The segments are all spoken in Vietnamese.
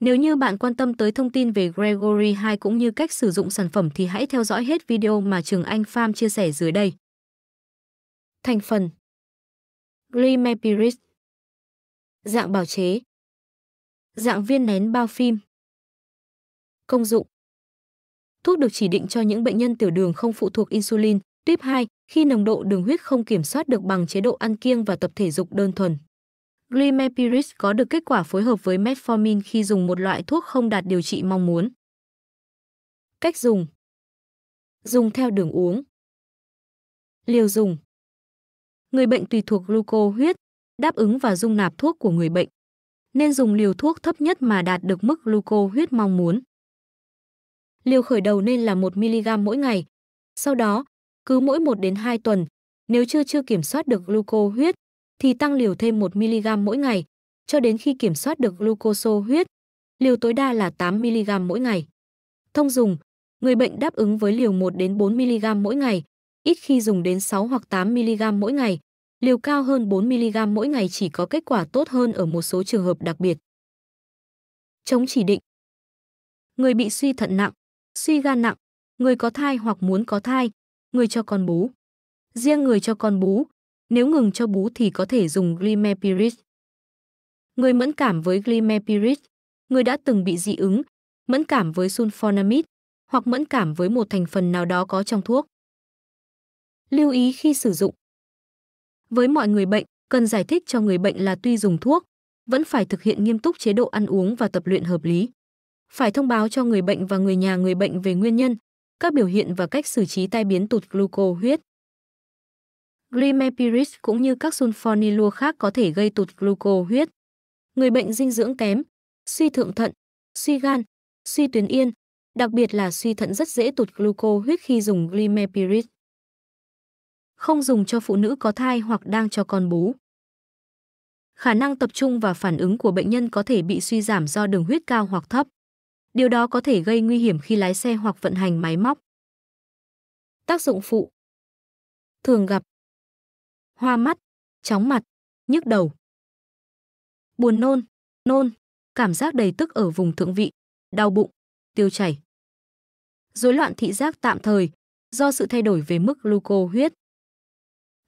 Nếu như bạn quan tâm tới thông tin về Gregory 2 cũng như cách sử dụng sản phẩm thì hãy theo dõi hết video mà Trường Anh Farm chia sẻ dưới đây. Thành phần Glimepiris Dạng bào chế Dạng viên nén bao phim Công dụng Thuốc được chỉ định cho những bệnh nhân tiểu đường không phụ thuộc insulin, tuyếp 2, khi nồng độ đường huyết không kiểm soát được bằng chế độ ăn kiêng và tập thể dục đơn thuần. Glimepiris có được kết quả phối hợp với metformin khi dùng một loại thuốc không đạt điều trị mong muốn. Cách dùng Dùng theo đường uống Liều dùng Người bệnh tùy thuộc gluco huyết, đáp ứng và dung nạp thuốc của người bệnh. Nên dùng liều thuốc thấp nhất mà đạt được mức gluco huyết mong muốn. Liều khởi đầu nên là 1mg mỗi ngày. Sau đó, cứ mỗi 1 đến 2 tuần, nếu chưa chưa kiểm soát được gluco huyết, thì tăng liều thêm 1mg mỗi ngày, cho đến khi kiểm soát được glucose huyết. Liều tối đa là 8mg mỗi ngày. Thông dùng, người bệnh đáp ứng với liều 1 đến 4mg mỗi ngày, ít khi dùng đến 6 hoặc 8mg mỗi ngày. Liều cao hơn 4mg mỗi ngày chỉ có kết quả tốt hơn ở một số trường hợp đặc biệt. Chống chỉ định Người bị suy thận nặng, suy gan nặng, người có thai hoặc muốn có thai, người cho con bú. Riêng người cho con bú, nếu ngừng cho bú thì có thể dùng Glimepirid. Người mẫn cảm với Glimepirid, người đã từng bị dị ứng, mẫn cảm với sulfonamide hoặc mẫn cảm với một thành phần nào đó có trong thuốc. Lưu ý khi sử dụng. Với mọi người bệnh, cần giải thích cho người bệnh là tuy dùng thuốc, vẫn phải thực hiện nghiêm túc chế độ ăn uống và tập luyện hợp lý. Phải thông báo cho người bệnh và người nhà người bệnh về nguyên nhân, các biểu hiện và cách xử trí tai biến tụt gluco huyết. Glimepiris cũng như các sulfonylo khác có thể gây tụt gluco huyết. Người bệnh dinh dưỡng kém, suy thượng thận, suy gan, suy tuyến yên, đặc biệt là suy thận rất dễ tụt gluco huyết khi dùng Glimepiris. Không dùng cho phụ nữ có thai hoặc đang cho con bú. Khả năng tập trung và phản ứng của bệnh nhân có thể bị suy giảm do đường huyết cao hoặc thấp. Điều đó có thể gây nguy hiểm khi lái xe hoặc vận hành máy móc. Tác dụng phụ Thường gặp hoa mắt, chóng mặt, nhức đầu. Buồn nôn, nôn, cảm giác đầy tức ở vùng thượng vị, đau bụng, tiêu chảy. Rối loạn thị giác tạm thời do sự thay đổi về mức gluco huyết.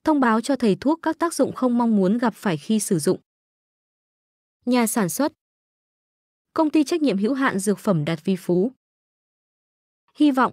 Thông báo cho thầy thuốc các tác dụng không mong muốn gặp phải khi sử dụng. Nhà sản xuất Công ty trách nhiệm hữu hạn dược phẩm Đạt Vi Phú Hy vọng